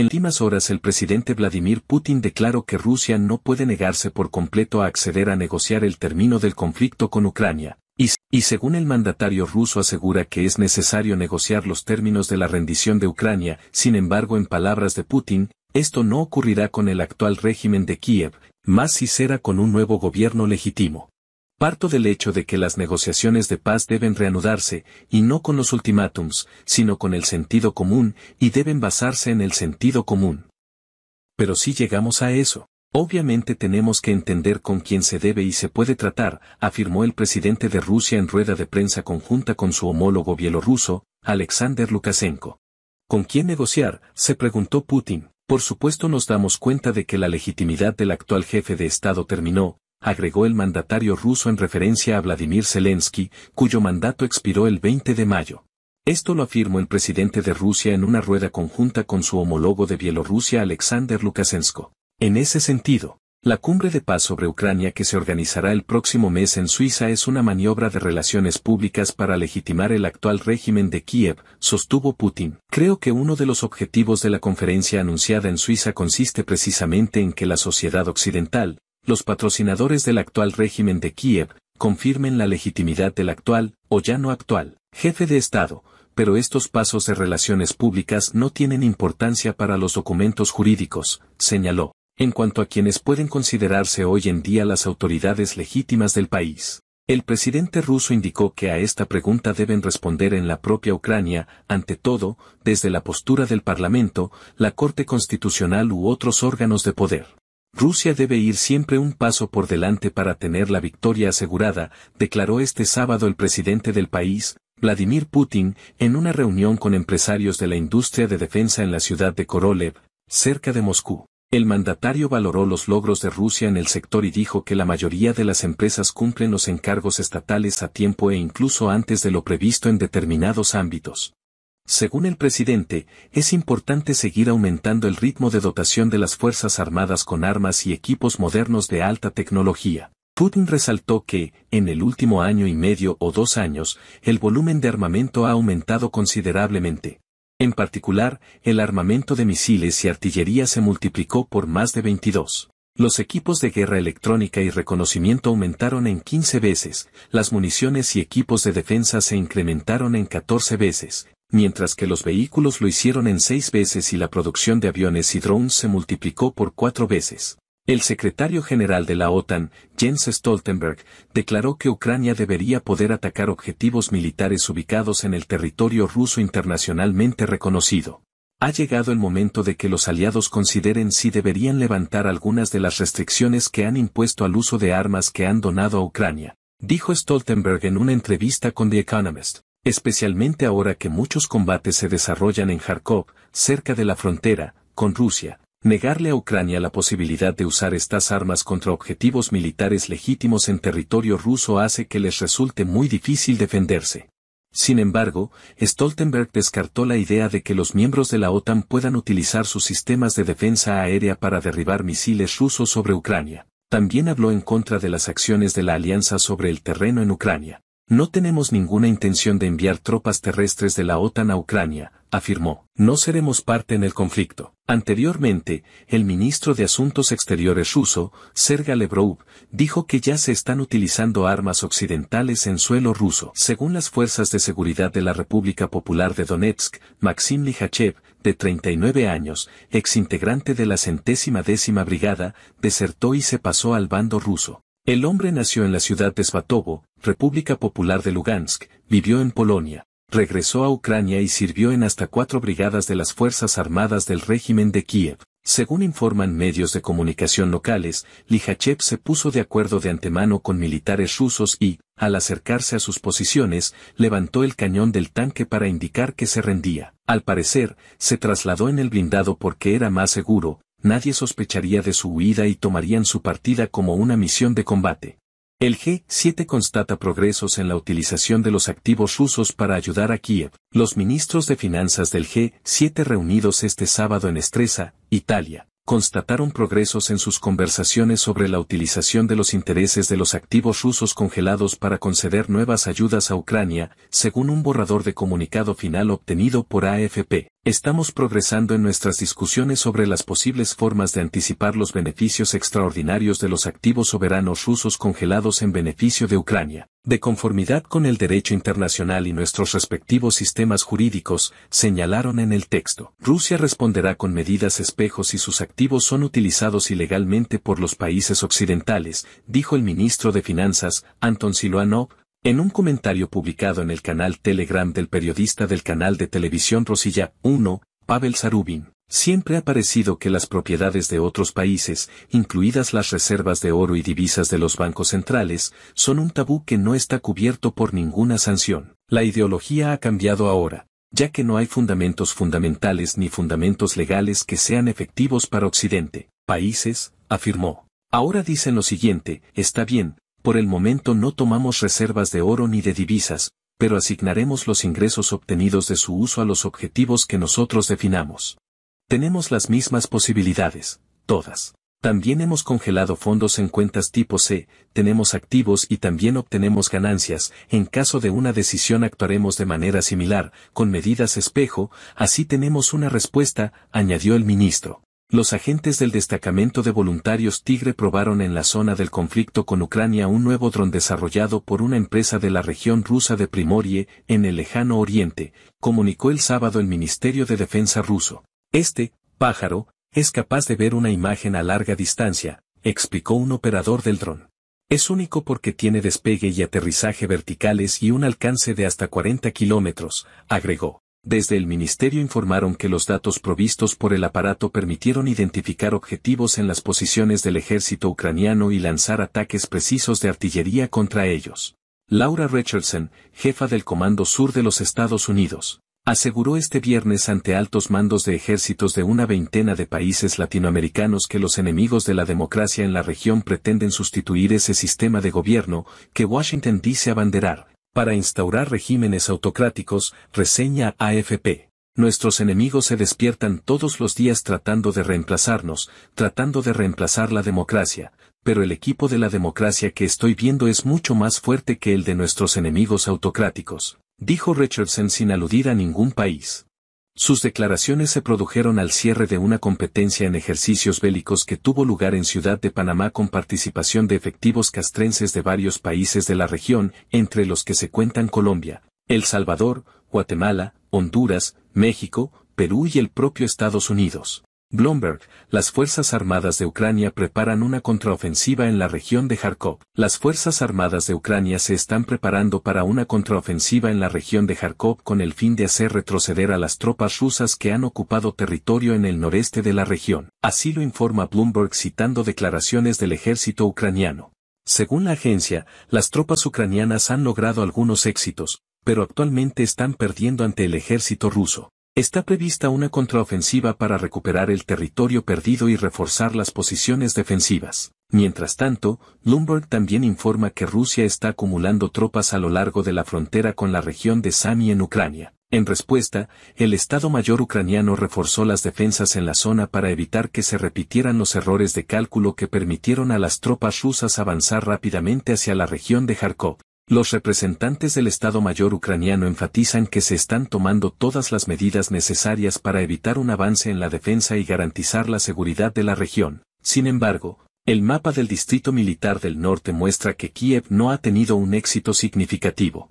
En últimas horas el presidente Vladimir Putin declaró que Rusia no puede negarse por completo a acceder a negociar el término del conflicto con Ucrania, y, y, según el mandatario ruso asegura que es necesario negociar los términos de la rendición de Ucrania, sin embargo en palabras de Putin, esto no ocurrirá con el actual régimen de Kiev, más si será con un nuevo gobierno legítimo. Parto del hecho de que las negociaciones de paz deben reanudarse, y no con los ultimátums, sino con el sentido común, y deben basarse en el sentido común. Pero si llegamos a eso, obviamente tenemos que entender con quién se debe y se puede tratar, afirmó el presidente de Rusia en rueda de prensa conjunta con su homólogo bielorruso, Alexander Lukashenko. ¿Con quién negociar? se preguntó Putin. Por supuesto nos damos cuenta de que la legitimidad del actual jefe de Estado terminó, agregó el mandatario ruso en referencia a Vladimir Zelensky, cuyo mandato expiró el 20 de mayo. Esto lo afirmó el presidente de Rusia en una rueda conjunta con su homólogo de Bielorrusia Alexander Lukashenko. En ese sentido, la cumbre de paz sobre Ucrania que se organizará el próximo mes en Suiza es una maniobra de relaciones públicas para legitimar el actual régimen de Kiev, sostuvo Putin. Creo que uno de los objetivos de la conferencia anunciada en Suiza consiste precisamente en que la sociedad occidental, los patrocinadores del actual régimen de Kiev confirmen la legitimidad del actual, o ya no actual, jefe de Estado, pero estos pasos de relaciones públicas no tienen importancia para los documentos jurídicos, señaló, en cuanto a quienes pueden considerarse hoy en día las autoridades legítimas del país. El presidente ruso indicó que a esta pregunta deben responder en la propia Ucrania, ante todo, desde la postura del Parlamento, la Corte Constitucional u otros órganos de poder. Rusia debe ir siempre un paso por delante para tener la victoria asegurada, declaró este sábado el presidente del país, Vladimir Putin, en una reunión con empresarios de la industria de defensa en la ciudad de Korolev, cerca de Moscú. El mandatario valoró los logros de Rusia en el sector y dijo que la mayoría de las empresas cumplen los encargos estatales a tiempo e incluso antes de lo previsto en determinados ámbitos. Según el presidente, es importante seguir aumentando el ritmo de dotación de las Fuerzas Armadas con armas y equipos modernos de alta tecnología. Putin resaltó que, en el último año y medio o dos años, el volumen de armamento ha aumentado considerablemente. En particular, el armamento de misiles y artillería se multiplicó por más de 22. Los equipos de guerra electrónica y reconocimiento aumentaron en 15 veces, las municiones y equipos de defensa se incrementaron en 14 veces, mientras que los vehículos lo hicieron en seis veces y la producción de aviones y drones se multiplicó por cuatro veces. El secretario general de la OTAN, Jens Stoltenberg, declaró que Ucrania debería poder atacar objetivos militares ubicados en el territorio ruso internacionalmente reconocido. Ha llegado el momento de que los aliados consideren si deberían levantar algunas de las restricciones que han impuesto al uso de armas que han donado a Ucrania, dijo Stoltenberg en una entrevista con The Economist especialmente ahora que muchos combates se desarrollan en Kharkov, cerca de la frontera, con Rusia. Negarle a Ucrania la posibilidad de usar estas armas contra objetivos militares legítimos en territorio ruso hace que les resulte muy difícil defenderse. Sin embargo, Stoltenberg descartó la idea de que los miembros de la OTAN puedan utilizar sus sistemas de defensa aérea para derribar misiles rusos sobre Ucrania. También habló en contra de las acciones de la alianza sobre el terreno en Ucrania. No tenemos ninguna intención de enviar tropas terrestres de la OTAN a Ucrania, afirmó. No seremos parte en el conflicto. Anteriormente, el ministro de Asuntos Exteriores ruso, Serga Lebrov, dijo que ya se están utilizando armas occidentales en suelo ruso. Según las fuerzas de seguridad de la República Popular de Donetsk, Maxim Lihachev, de 39 años, exintegrante de la centésima décima brigada, desertó y se pasó al bando ruso. El hombre nació en la ciudad de Svatovo, República Popular de Lugansk, vivió en Polonia, regresó a Ucrania y sirvió en hasta cuatro brigadas de las Fuerzas Armadas del régimen de Kiev. Según informan medios de comunicación locales, Lihachev se puso de acuerdo de antemano con militares rusos y, al acercarse a sus posiciones, levantó el cañón del tanque para indicar que se rendía. Al parecer, se trasladó en el blindado porque era más seguro, nadie sospecharía de su huida y tomarían su partida como una misión de combate. El G7 constata progresos en la utilización de los activos rusos para ayudar a Kiev. Los ministros de finanzas del G7 reunidos este sábado en Estresa, Italia, constataron progresos en sus conversaciones sobre la utilización de los intereses de los activos rusos congelados para conceder nuevas ayudas a Ucrania, según un borrador de comunicado final obtenido por AFP. Estamos progresando en nuestras discusiones sobre las posibles formas de anticipar los beneficios extraordinarios de los activos soberanos rusos congelados en beneficio de Ucrania. De conformidad con el derecho internacional y nuestros respectivos sistemas jurídicos, señalaron en el texto, Rusia responderá con medidas espejos si sus activos son utilizados ilegalmente por los países occidentales, dijo el ministro de Finanzas, Anton Siluanov, en un comentario publicado en el canal Telegram del periodista del canal de televisión Rosilla 1, Pavel Sarubin, siempre ha parecido que las propiedades de otros países, incluidas las reservas de oro y divisas de los bancos centrales, son un tabú que no está cubierto por ninguna sanción. La ideología ha cambiado ahora, ya que no hay fundamentos fundamentales ni fundamentos legales que sean efectivos para Occidente, países, afirmó. Ahora dicen lo siguiente, está bien, por el momento no tomamos reservas de oro ni de divisas, pero asignaremos los ingresos obtenidos de su uso a los objetivos que nosotros definamos. Tenemos las mismas posibilidades, todas. También hemos congelado fondos en cuentas tipo C, tenemos activos y también obtenemos ganancias, en caso de una decisión actuaremos de manera similar, con medidas espejo, así tenemos una respuesta, añadió el ministro. Los agentes del destacamento de voluntarios Tigre probaron en la zona del conflicto con Ucrania un nuevo dron desarrollado por una empresa de la región rusa de Primorie, en el lejano oriente, comunicó el sábado el Ministerio de Defensa ruso. Este, pájaro, es capaz de ver una imagen a larga distancia, explicó un operador del dron. Es único porque tiene despegue y aterrizaje verticales y un alcance de hasta 40 kilómetros, agregó. Desde el ministerio informaron que los datos provistos por el aparato permitieron identificar objetivos en las posiciones del ejército ucraniano y lanzar ataques precisos de artillería contra ellos. Laura Richardson, jefa del Comando Sur de los Estados Unidos, aseguró este viernes ante altos mandos de ejércitos de una veintena de países latinoamericanos que los enemigos de la democracia en la región pretenden sustituir ese sistema de gobierno que Washington dice abanderar, para instaurar regímenes autocráticos, reseña AFP. Nuestros enemigos se despiertan todos los días tratando de reemplazarnos, tratando de reemplazar la democracia, pero el equipo de la democracia que estoy viendo es mucho más fuerte que el de nuestros enemigos autocráticos, dijo Richardson sin aludir a ningún país. Sus declaraciones se produjeron al cierre de una competencia en ejercicios bélicos que tuvo lugar en Ciudad de Panamá con participación de efectivos castrenses de varios países de la región, entre los que se cuentan Colombia, El Salvador, Guatemala, Honduras, México, Perú y el propio Estados Unidos. Bloomberg, las Fuerzas Armadas de Ucrania preparan una contraofensiva en la región de Kharkov. Las Fuerzas Armadas de Ucrania se están preparando para una contraofensiva en la región de Kharkov con el fin de hacer retroceder a las tropas rusas que han ocupado territorio en el noreste de la región. Así lo informa Bloomberg citando declaraciones del ejército ucraniano. Según la agencia, las tropas ucranianas han logrado algunos éxitos, pero actualmente están perdiendo ante el ejército ruso. Está prevista una contraofensiva para recuperar el territorio perdido y reforzar las posiciones defensivas. Mientras tanto, Bloomberg también informa que Rusia está acumulando tropas a lo largo de la frontera con la región de Sami en Ucrania. En respuesta, el Estado Mayor ucraniano reforzó las defensas en la zona para evitar que se repitieran los errores de cálculo que permitieron a las tropas rusas avanzar rápidamente hacia la región de Kharkov. Los representantes del Estado Mayor ucraniano enfatizan que se están tomando todas las medidas necesarias para evitar un avance en la defensa y garantizar la seguridad de la región. Sin embargo, el mapa del Distrito Militar del Norte muestra que Kiev no ha tenido un éxito significativo.